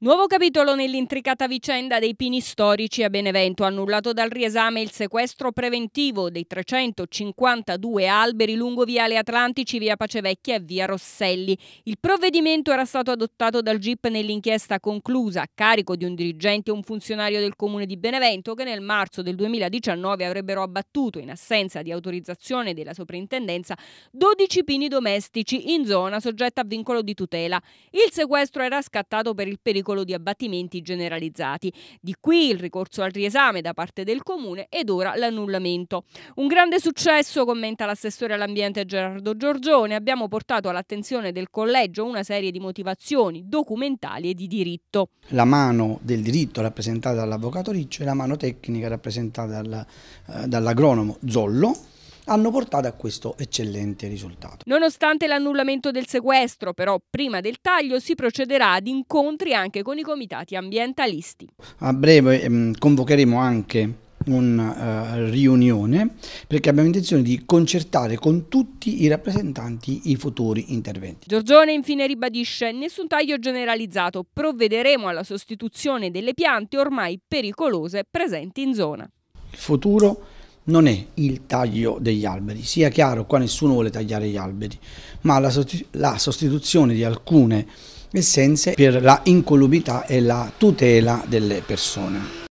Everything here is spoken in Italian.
Nuovo capitolo nell'intricata vicenda dei pini storici a Benevento, annullato dal riesame il sequestro preventivo dei 352 alberi lungo Viale Atlantici, Via Pacevecchia e Via Rosselli. Il provvedimento era stato adottato dal GIP nell'inchiesta conclusa a carico di un dirigente e un funzionario del comune di Benevento che nel marzo del 2019 avrebbero abbattuto, in assenza di autorizzazione della soprintendenza, 12 pini domestici in zona soggetta a vincolo di tutela. Il sequestro era scattato per il pericolo pericolo di abbattimenti generalizzati. Di qui il ricorso al riesame da parte del comune ed ora l'annullamento. Un grande successo, commenta l'assessore all'ambiente Gerardo Giorgione, abbiamo portato all'attenzione del collegio una serie di motivazioni documentali e di diritto. La mano del diritto rappresentata dall'avvocato Riccio e la mano tecnica rappresentata eh, dall'agronomo Zollo hanno portato a questo eccellente risultato. Nonostante l'annullamento del sequestro, però prima del taglio si procederà ad incontri anche con i comitati ambientalisti. A breve ehm, convocheremo anche una uh, eh, riunione perché abbiamo intenzione di concertare con tutti i rappresentanti i futuri interventi. Giorgione infine ribadisce nessun taglio generalizzato, provvederemo alla sostituzione delle piante ormai pericolose presenti in zona. Il futuro non è il taglio degli alberi, sia chiaro qua nessuno vuole tagliare gli alberi, ma la, sostitu la sostituzione di alcune essenze per la incolumità e la tutela delle persone.